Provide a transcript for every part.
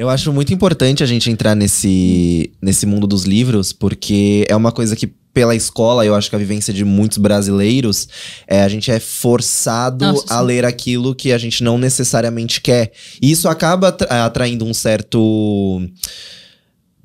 Eu acho muito importante a gente entrar nesse, nesse mundo dos livros, porque é uma coisa que, pela escola, eu acho que a vivência de muitos brasileiros, é, a gente é forçado Nossa, a ler aquilo que a gente não necessariamente quer. E isso acaba atraindo um certo.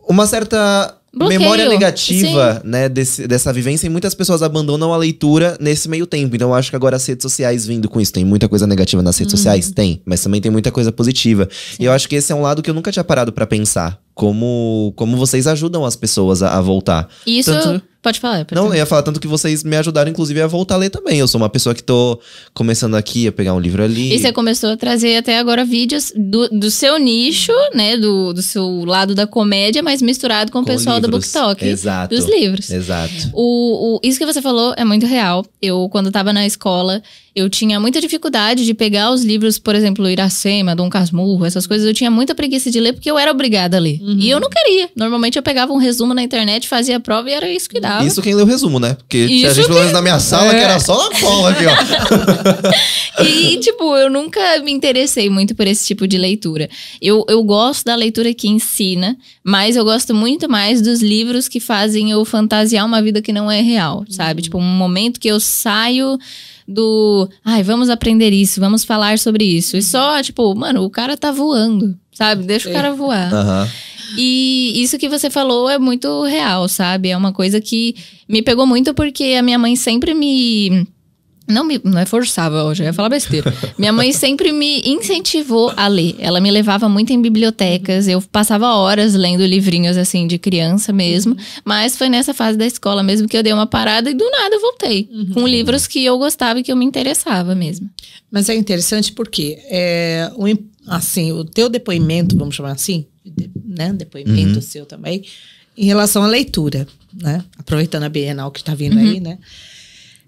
Uma certa Bloqueio. memória negativa, né, desse, dessa vivência, e muitas pessoas abandonam a leitura nesse meio tempo. Então eu acho que agora as redes sociais vindo com isso. Tem muita coisa negativa nas redes uhum. sociais? Tem, mas também tem muita coisa positiva. Sim. E eu acho que esse é um lado que eu nunca tinha parado para pensar. Como, como vocês ajudam as pessoas a, a voltar. Isso. Tanto Pode falar. Não, eu ia falar tanto que vocês me ajudaram, inclusive, a voltar a ler também. Eu sou uma pessoa que tô começando aqui a pegar um livro ali. E você começou a trazer até agora vídeos do, do seu nicho, né? Do, do seu lado da comédia, mas misturado com, com o pessoal livros. do BookTok. Exato. Dos livros. Exato. O, o, isso que você falou é muito real. Eu, quando tava na escola, eu tinha muita dificuldade de pegar os livros, por exemplo, Iracema, Dom Casmurro, essas coisas. Eu tinha muita preguiça de ler porque eu era obrigada a ler. Uhum. E eu não queria. Normalmente eu pegava um resumo na internet, fazia a prova e era isso que dava. Isso quem leu o resumo, né? Porque tinha gente, pelo menos na minha sala, é. que era é. só na cola aqui, ó. e, tipo, eu nunca me interessei muito por esse tipo de leitura. Eu, eu gosto da leitura que ensina, mas eu gosto muito mais dos livros que fazem eu fantasiar uma vida que não é real, sabe? Uhum. Tipo, um momento que eu saio do, ai, vamos aprender isso, vamos falar sobre isso. E só, tipo, mano, o cara tá voando, sabe? Deixa Sim. o cara voar. Uhum. E isso que você falou é muito real, sabe? É uma coisa que me pegou muito porque a minha mãe sempre me. Não me não é forçava, eu já ia falar besteira. Minha mãe sempre me incentivou a ler. Ela me levava muito em bibliotecas, eu passava horas lendo livrinhos assim de criança mesmo, mas foi nessa fase da escola mesmo que eu dei uma parada e do nada eu voltei uhum. com livros que eu gostava e que eu me interessava mesmo. Mas é interessante porque é, o, assim, o teu depoimento, vamos chamar assim, né? Uhum. Depoimento uhum. seu também, em relação à leitura, né? Aproveitando a Bienal que está vindo uhum. aí, né?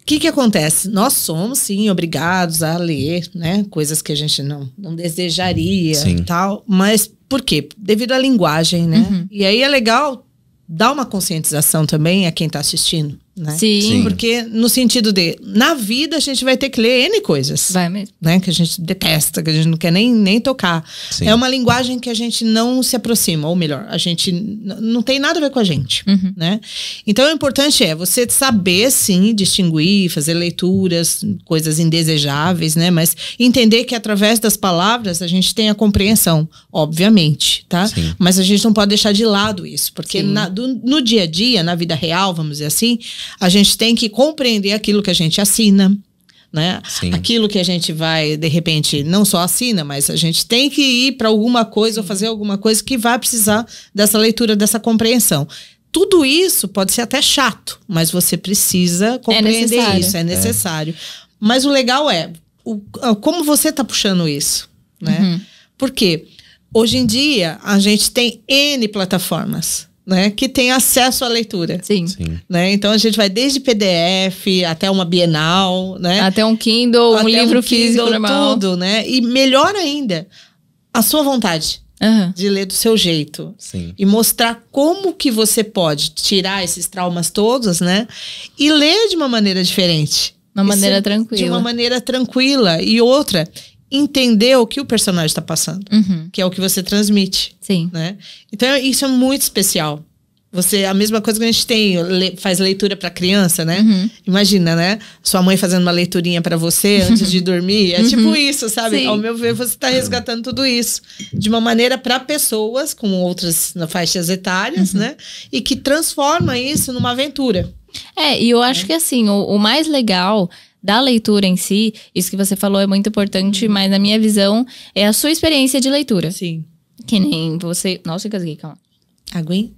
O que, que acontece? Nós somos, sim, obrigados a ler, né? Coisas que a gente não, não desejaria e tal. Mas por quê? Devido à linguagem, né? Uhum. E aí é legal dar uma conscientização também a quem está assistindo, né? Sim. Sim. Porque no sentido de, na vida a gente vai ter que ler N coisas. Vai mesmo. Né? Que a gente detesta, que a gente não quer nem, nem tocar. Sim. É uma linguagem que a gente não se aproxima, ou melhor, a gente não tem nada a ver com a gente. Uhum. Né? Então o importante é você saber, sim, distinguir, fazer leituras, coisas indesejáveis, né? Mas entender que através das palavras a gente tem a compreensão, obviamente, tá? Sim. Mas a gente não pode deixar de lado isso, porque na, do, no dia a dia, na vida real, vamos dizer assim, a gente tem que compreender aquilo que a gente assina. Né? Aquilo que a gente vai, de repente, não só assina, mas a gente tem que ir para alguma coisa ou fazer alguma coisa que vai precisar dessa leitura, dessa compreensão. Tudo isso pode ser até chato, mas você precisa é compreender é isso, é, é. necessário. É. Mas o legal é o, como você está puxando isso, né? Uhum. Porque hoje em dia a gente tem N plataformas né, que tem acesso à leitura. Sim. Sim. Né? Então a gente vai desde PDF até uma Bienal, né? Até um Kindle, até um livro um Kindle, físico normal. Tudo, né? E melhor ainda, a sua vontade. Uhum. De ler do seu jeito. Sim. E mostrar como que você pode tirar esses traumas todos, né? E ler de uma maneira diferente. Uma maneira tranquila. De uma maneira tranquila. E outra, entender o que o personagem está passando, uhum. que é o que você transmite. Sim. Né? Então isso é muito especial. Você a mesma coisa que a gente tem le, faz leitura para criança, né? Uhum. Imagina, né? Sua mãe fazendo uma leiturinha para você antes de dormir, é uhum. tipo isso, sabe? Sim. Ao meu ver, você está resgatando tudo isso de uma maneira para pessoas com outras faixas etárias, uhum. né? E que transforma isso numa aventura. É, e eu acho né? que assim, o, o mais legal da leitura em si, isso que você falou é muito importante, uhum. mas na minha visão é a sua experiência de leitura. Sim. Que nem você. Nossa, engasguei, calma. Aguinha?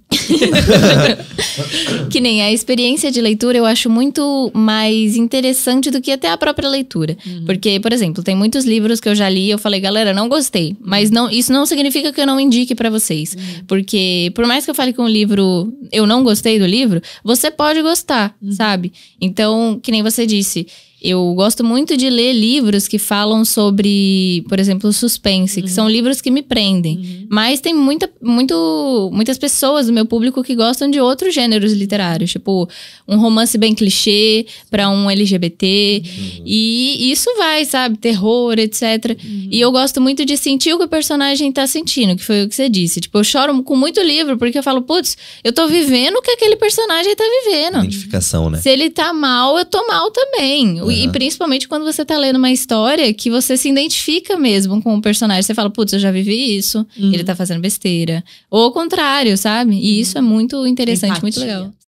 que nem a experiência de leitura eu acho muito mais interessante do que até a própria leitura. Uhum. Porque, por exemplo, tem muitos livros que eu já li e eu falei, galera, não gostei. Mas uhum. não, isso não significa que eu não indique para vocês. Uhum. Porque, por mais que eu fale que um livro eu não gostei do livro, você pode gostar, uhum. sabe? Então, que nem você disse. Eu gosto muito de ler livros que falam sobre, por exemplo, suspense, uhum. que são livros que me prendem. Uhum. Mas tem muita, muito, muitas pessoas do meu público que gostam de outros gêneros literários, tipo um romance bem clichê para um LGBT. Uhum. E isso vai, sabe, terror, etc. Uhum. E eu gosto muito de sentir o que o personagem tá sentindo, que foi o que você disse. Tipo, eu choro com muito livro porque eu falo, putz, eu tô vivendo o que aquele personagem tá vivendo. Identificação, né? Se ele tá mal, eu tô mal também. Uhum. E principalmente quando você tá lendo uma história que você se identifica mesmo com o personagem. Você fala, putz, eu já vivi isso, uhum. ele tá fazendo besteira. Ou o contrário, sabe? E isso é uhum. muito interessante, Empatia. muito legal.